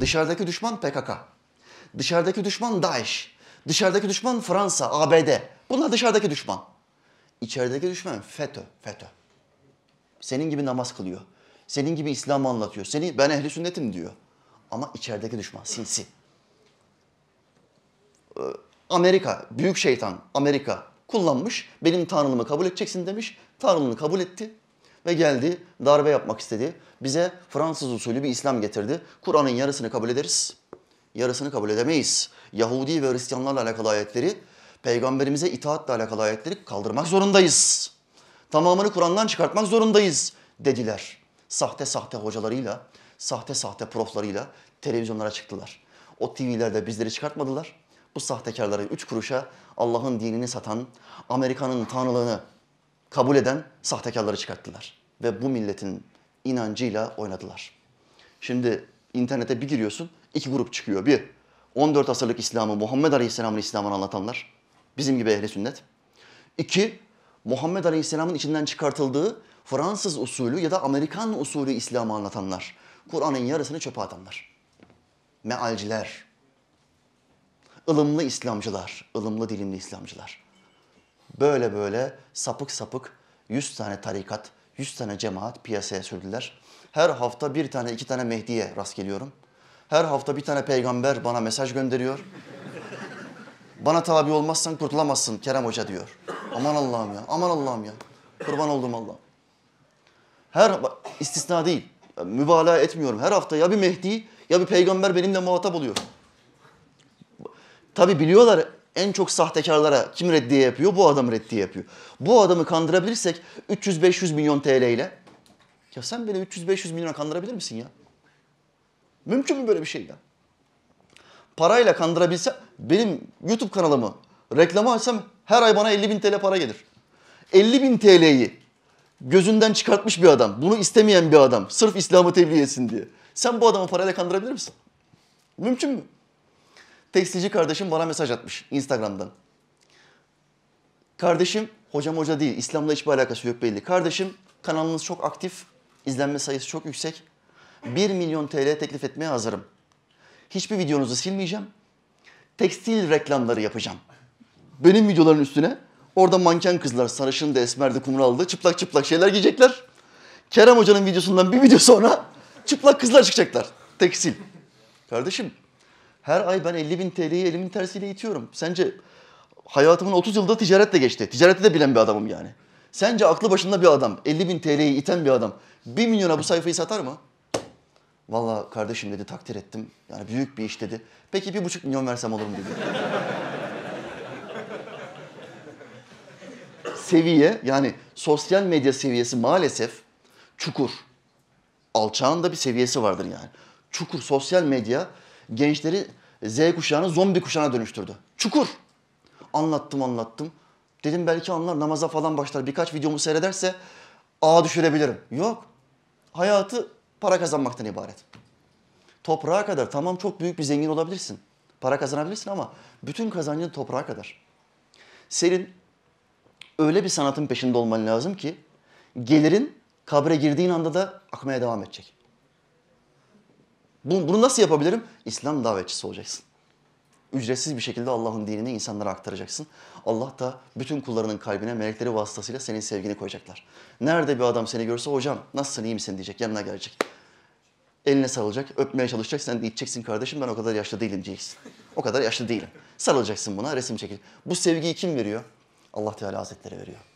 Dışarıdaki düşman PKK. Dışarıdaki düşman DAEŞ. Dışarıdaki düşman Fransa, ABD. Bunlar dışarıdaki düşman. İçerideki düşman FETÖ, FETÖ. Senin gibi namaz kılıyor. Senin gibi İslam anlatıyor. Seni ben ehli sünnetim diyor. Ama içerideki düşman sinsi. Ee, Amerika, büyük şeytan Amerika kullanmış. Benim tanrılığımı kabul edeceksin demiş. Tanrılığını kabul etti ve geldi darbe yapmak istedi. Bize Fransız usulü bir İslam getirdi. Kur'an'ın yarısını kabul ederiz, yarısını kabul edemeyiz. Yahudi ve Hristiyanlarla alakalı ayetleri, peygamberimize itaatle alakalı ayetleri kaldırmak zorundayız. Tamamını Kur'an'dan çıkartmak zorundayız dediler. Sahte sahte hocalarıyla, sahte sahte proflarıyla televizyonlara çıktılar. O TV'lerde bizleri çıkartmadılar. Bu sahtekarları üç kuruşa Allah'ın dinini satan, Amerika'nın tanrılığını kabul eden sahtekarları çıkarttılar. Ve bu milletin inancıyla oynadılar. Şimdi internete bir giriyorsun, iki grup çıkıyor. Bir, 14 asırlık İslam'ı, Muhammed Aleyhisselam'ın İslam'ını anlatanlar. Bizim gibi ehli sünnet. İki, Muhammed Aleyhisselam'ın içinden çıkartıldığı Fransız usulü ya da Amerikan usulü İslam'ı anlatanlar. Kur'an'ın yarısını çöpe atanlar. Mealciler, ılımlı İslamcılar, ılımlı dilimli İslamcılar böyle böyle sapık sapık 100 tane tarikat, 100 tane cemaat piyasaya sürdüler. Her hafta bir tane iki tane Mehdi'ye rast geliyorum. Her hafta bir tane peygamber bana mesaj gönderiyor. Bana tabi olmazsan kurtulamazsın Kerem Hoca diyor. Aman Allah'ım ya, aman Allah'ım ya. Kurban oldum Allah. Her istisna değil. Mübalağa etmiyorum. Her hafta ya bir Mehdi ya bir peygamber benimle muhatap oluyor. Tabi biliyorlar en çok sahtekarlara kim reddiye yapıyor? Bu adam reddiye yapıyor. Bu adamı kandırabilirsek 300-500 milyon TL ile ya sen beni 300-500 milyona kandırabilir misin ya? Mümkün mü böyle bir şey ya? Parayla kandırabilsem benim YouTube kanalımı reklama açsam her ay bana 50 bin TL para gelir. 50 bin TL'yi gözünden çıkartmış bir adam, bunu istemeyen bir adam, sırf İslam'ı tebliğ etsin diye. Sen bu adamı parayla kandırabilir misin? Mümkün mü? Tekstilci kardeşim bana mesaj atmış Instagram'dan. Kardeşim, hocam hoca değil, İslam'la hiçbir alakası yok belli. Kardeşim, kanalınız çok aktif, izlenme sayısı çok yüksek. 1 milyon TL teklif etmeye hazırım. Hiçbir videonuzu silmeyeceğim. Tekstil reklamları yapacağım. Benim videoların üstüne orada manken kızlar sarışın da esmerdi kumraldı çıplak çıplak şeyler giyecekler. Kerem Hoca'nın videosundan bir video sonra çıplak kızlar çıkacaklar. Tekstil. Kardeşim her ay ben 50 bin TL'yi elimin tersiyle itiyorum. Sence hayatımın 30 yılda ticaretle geçti. Ticareti de bilen bir adamım yani. Sence aklı başında bir adam, 50 bin TL'yi iten bir adam 1 milyona bu sayfayı satar mı? Valla kardeşim dedi takdir ettim. Yani büyük bir iş dedi. Peki bir buçuk milyon versem olur mu dedi. Seviye yani sosyal medya seviyesi maalesef çukur. Alçağın da bir seviyesi vardır yani. Çukur sosyal medya gençleri Z kuşağını zombi kuşağına dönüştürdü. Çukur. Anlattım anlattım. Dedim belki anlar namaza falan başlar. Birkaç videomu seyrederse ağa düşürebilirim. Yok. Hayatı para kazanmaktan ibaret. Toprağa kadar tamam çok büyük bir zengin olabilirsin. Para kazanabilirsin ama bütün kazancın toprağa kadar. Senin öyle bir sanatın peşinde olman lazım ki gelirin kabre girdiğin anda da akmaya devam edecek. Bunu, bunu nasıl yapabilirim? İslam davetçisi olacaksın. Ücretsiz bir şekilde Allah'ın dinini insanlara aktaracaksın. Allah da bütün kullarının kalbine melekleri vasıtasıyla senin sevgini koyacaklar. Nerede bir adam seni görse hocam nasılsın iyi misin diyecek yanına gelecek. Eline sarılacak, öpmeye çalışacak. Sen de içeceksin kardeşim ben o kadar yaşlı değilim diyeceksin. O kadar yaşlı değilim. Sarılacaksın buna, resim çekil. Bu sevgiyi kim veriyor? Allah Teala Hazretleri veriyor.